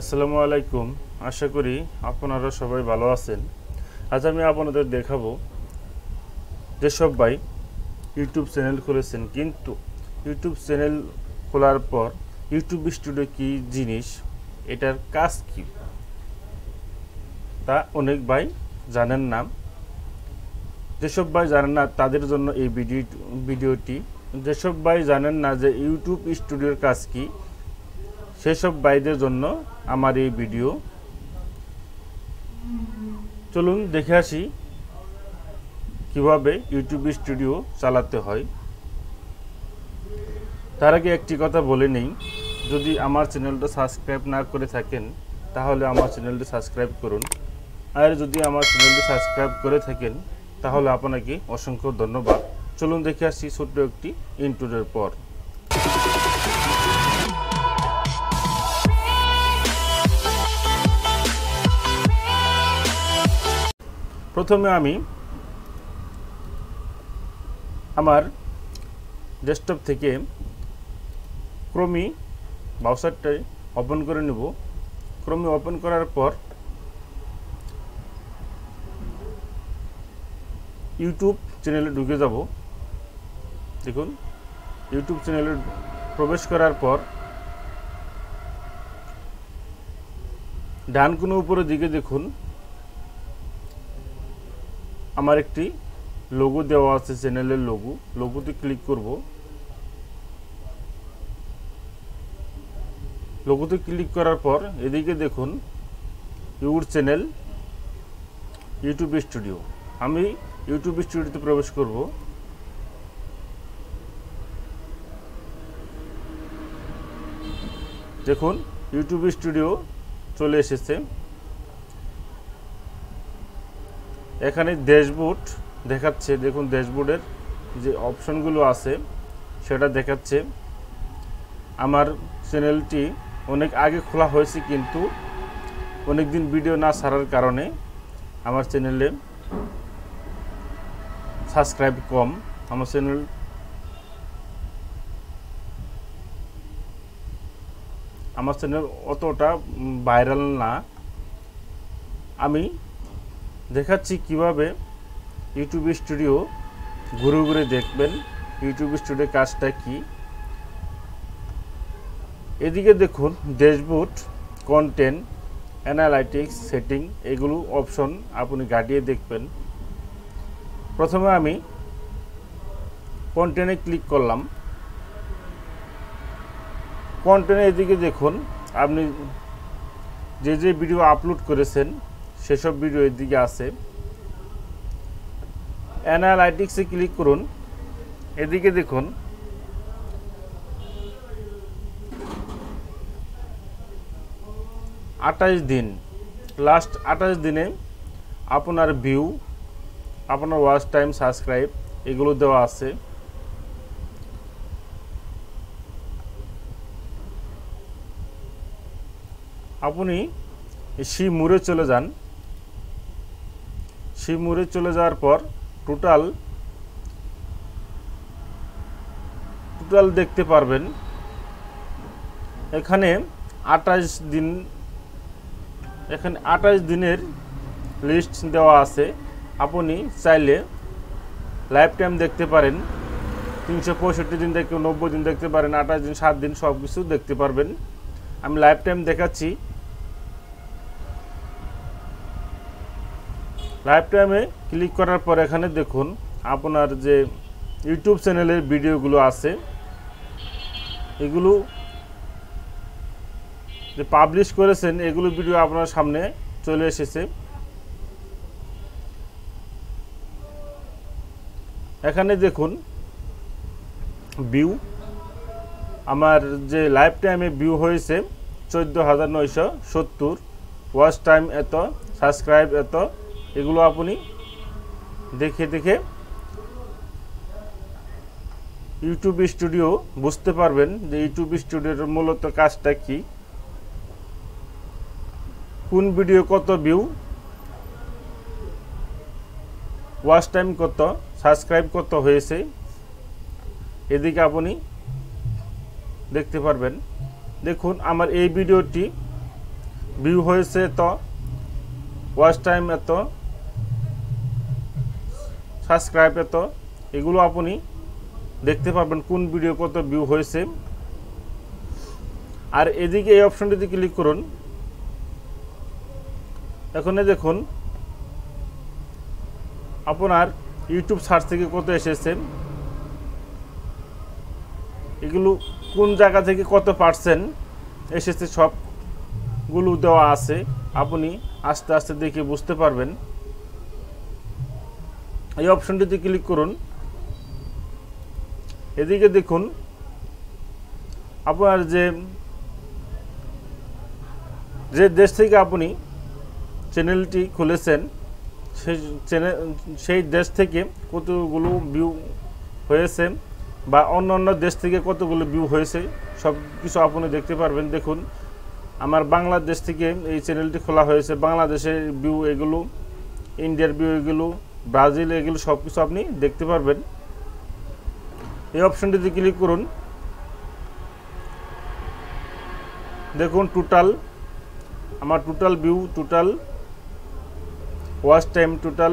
আসসালামু আলাইকুম আশা করি আপনারা সবাই ভালো আছেন আজ আমি আপনাদের দেখাবো যে ভাই ইউটিউব চ্যানেল খুলেছেন কিন্তু ইউটিউব চ্যানেল খোলার পর ইউটিউব স্টুডিও কি জিনিস এটার কাজ কি তা অনেক ভাই জানেন না যেসব ভাই জানেন না তাদের জন্য এই ভিডিও ভিডিওটি যেসব ভাই জানেন না যে ইউটিউব স্টুডিওর কাজ কী সেসব ভাইদের জন্য আমার এই ভিডিও চলুন দেখে আসি কিভাবে ইউটিউব স্টুডিও চালাতে হয় তার আগে একটি কথা বলে নেই যদি আমার চ্যানেলটা সাবস্ক্রাইব না করে থাকেন তাহলে আমার চ্যানেলটি সাবস্ক্রাইব করুন আর যদি আমার চ্যানেলটি সাবস্ক্রাইব করে থাকেন তাহলে আপনাকে অসংখ্য ধন্যবাদ চলুন দেখে আসি ছোট্ট একটি ইন্টুরের পর প্রথমে আমি আমার ডেস্কটপ থেকে ক্রমি ব্রাউসারটি ওপেন করে নেব ক্রমি ওপেন করার পর ইউটিউব চ্যানেলে ঢুকে যাব দেখুন ইউটিউব চ্যানেলে প্রবেশ করার পর ডান কোনো উপরের দিকে দেখুন আমার একটি লোগো দেওয়া আছে চ্যানেলের লোগো লোগোতে ক্লিক করব লোগোতে ক্লিক করার পর এদিকে দেখুন ইউর চ্যানেল ইউটিউব স্টুডিও আমি ইউটিউব স্টুডিওতে প্রবেশ করব দেখুন ইউটিউব স্টুডিও চলে এসেছে এখানে ড্যাশবোর্ড দেখাচ্ছে দেখুন ড্যাশবোর্ডের যে অপশনগুলো আছে সেটা দেখাচ্ছে আমার চ্যানেলটি অনেক আগে খোলা হয়েছে কিন্তু অনেক দিন ভিডিও না ছাড়ার কারণে আমার চ্যানেলে সাবস্ক্রাইব কম আমার চ্যানেল আমার চ্যানেল অতটা ভাইরাল না আমি দেখাচ্ছি কিভাবে ইউটিউব স্টুডিও ঘুরে ঘুরে দেখবেন ইউটিউব স্টুডিও কাজটা কি এদিকে দেখুন ড্যাশবোর্ড কন্টেন্ট অ্যানালাইটিক্স সেটিং এগুলো অপশন আপনি ঘাটিয়ে দেখবেন প্রথমে আমি কন্টেন্টে ক্লিক করলাম কন্টেন্টে এদিকে দেখুন আপনি যে যে ভিডিও আপলোড করেছেন সেসব ভিডিও এর দিকে আছে অ্যানালাইটিক্সে ক্লিক করুন এদিকে দেখুন আঠাশ দিন লাস্ট আঠাশ দিনে আপনার ভিউ আপনার ওয়াচ টাইম সাবস্ক্রাইব এগুলো দেওয়া আছে আপনি সি মুড়ে চলে যান শিবমুড়ে চলে যাওয়ার পর টোটাল টোটাল দেখতে পারবেন এখানে আঠাশ দিন এখানে আঠাশ দিনের লিস্ট দেওয়া আছে আপনি চাইলে লাইফ টাইম দেখতে পারেন তিনশো পঁয়ষট্টি দিন দেখে নব্বই দিন দেখতে পারেন আঠাশ দিন সাত দিন সব কিছু দেখতে পারবেন আমি লাইফ টাইম দেখাচ্ছি লাইভ টাইমে ক্লিক করার পর এখানে দেখুন আপনার যে ইউটিউব চ্যানেলের ভিডিওগুলো আছে এগুলো যে পাবলিশ করেছেন এগুলো ভিডিও আপনার সামনে চলে এসেছে এখানে দেখুন ভিউ আমার যে লাইভ টাইমে ভিউ হয়েছে চোদ্দো হাজার নয়শো সত্তর ওয়াচ টাইম এত সাবস্ক্রাইব এত এগুলো আপনি দেখে দেখে ইউটিউব স্টুডিও বুঝতে পারবেন যে ইউটিউব স্টুডিওর মূলত কাজটা কি কোন ভিডিও কত ভিউ ওয়াচ টাইম কত সাবস্ক্রাইব কত হয়েছে এদিকে আপনি দেখতে পারবেন দেখুন আমার এই ভিডিওটি ভিউ হয়েছে তো ওয়াচ টাইম এত সাবস্ক্রাইব এত এগুলো আপনি দেখতে পাবেন কোন ভিডিও কত ভিউ হয়েছে আর এদিকে এই অপশানটিতে ক্লিক করুন এখানে দেখুন আপনার ইউটিউব সার্চ থেকে কত এসেছে এগুলো কোন জায়গা থেকে কত পার্সেন্ট এসেছে সবগুলো দেওয়া আছে আপনি আস্তে আস্তে দেখে বুঝতে পারবেন এই অপশনটিতে ক্লিক করুন এদিকে দেখুন আপনার যে যে দেশ থেকে আপনি চ্যানেলটি খুলেছেন সেই চ্যানেল সেই দেশ থেকে কতগুলো ভিউ হয়েছে বা অন্য অন্য দেশ থেকে কতগুলো ভিউ হয়েছে সব কিছু আপনি দেখতে পারবেন দেখুন আমার বাংলাদেশ থেকে এই চ্যানেলটি খোলা হয়েছে বাংলাদেশের ভিউ এগুলো ইন্ডিয়ার ভিউ এগুলো ব্রাজিল এগুলো সব কিছু আপনি দেখতে পারবেন এই অপশনটিতে ক্লিক করুন দেখুন টোটাল আমার total view total watch time total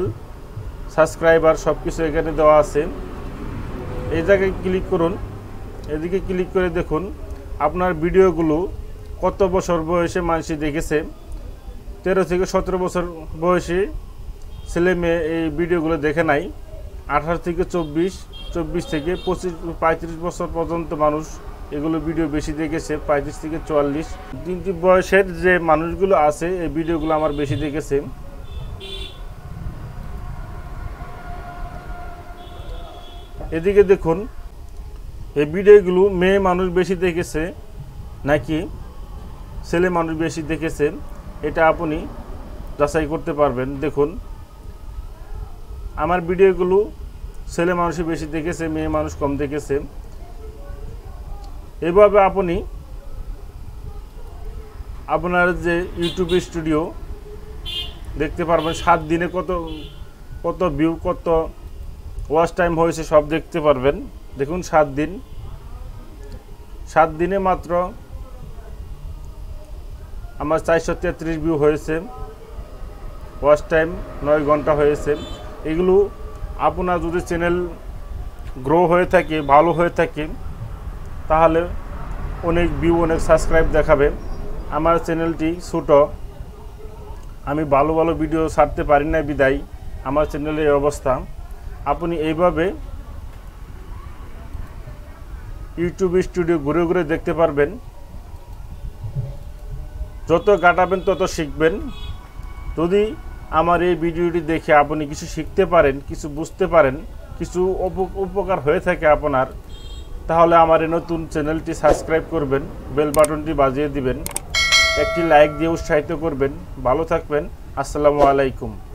subscriber সব কিছু এখানে দেওয়া আছে এই জায়গায় ক্লিক করুন এদিকে ক্লিক করে দেখুন আপনার ভিডিওগুলো কত বছর বয়সে মানুষ দেখেছে তেরো থেকে সতেরো বছর বয়সে ছেলে মেয়ে এই ভিডিওগুলো দেখে নাই আঠারো থেকে চব্বিশ চব্বিশ থেকে পঁচিশ পঁয়ত্রিশ বছর পর্যন্ত মানুষ এগুলো ভিডিও বেশি দেখেছে পঁয়ত্রিশ থেকে চুয়াল্লিশ তিনটি বয়সের যে মানুষগুলো আছে এই ভিডিওগুলো আমার বেশি দেখেছে এদিকে দেখুন এই ভিডিওগুলো মেয়ে মানুষ বেশি দেখেছে নাকি ছেলে মানুষ বেশি দেখেছে এটা আপনি যাচাই করতে পারবেন দেখুন আমার ভিডিওগুলো ছেলে মানুষই বেশি দেখেছে মেয়ে মানুষ কম দেখেছে এভাবে আপনি আপনার যে ইউটিউব স্টুডিও দেখতে পারবেন সাত দিনে কত কত ভিউ কত ওয়াশ টাইম হয়েছে সব দেখতে পারবেন দেখুন সাত দিন সাত দিনে মাত্র আমার চারশো তেত্রিশ ভিউ হয়েছে ওয়াচ টাইম নয় ঘন্টা হয়েছে এগুলো আপনার যদি চ্যানেল গ্রো হয়ে থাকে ভালো হয়ে থাকে তাহলে অনেক ভিউ অনেক সাবস্ক্রাইব দেখাবে আমার চ্যানেলটি ছোটো আমি ভালো ভালো ভিডিও ছাড়তে পারি না বিদায় আমার চ্যানেলের অবস্থা আপনি এইভাবে ইউটিউব স্টুডিও ঘুরে ঘুরে দেখতে পারবেন যত কাটাবেন তত শিখবেন যদি আমার এই ভিডিওটি দেখে আপনি কিছু শিখতে পারেন কিছু বুঝতে পারেন কিছু উপকার হয়ে থাকে আপনার তাহলে আমার এই নতুন চ্যানেলটি সাবস্ক্রাইব করবেন বেল বাটনটি বাজিয়ে দিবেন একটি লাইক দিয়ে উৎসাহিত করবেন ভালো থাকবেন আসসালামু আলাইকুম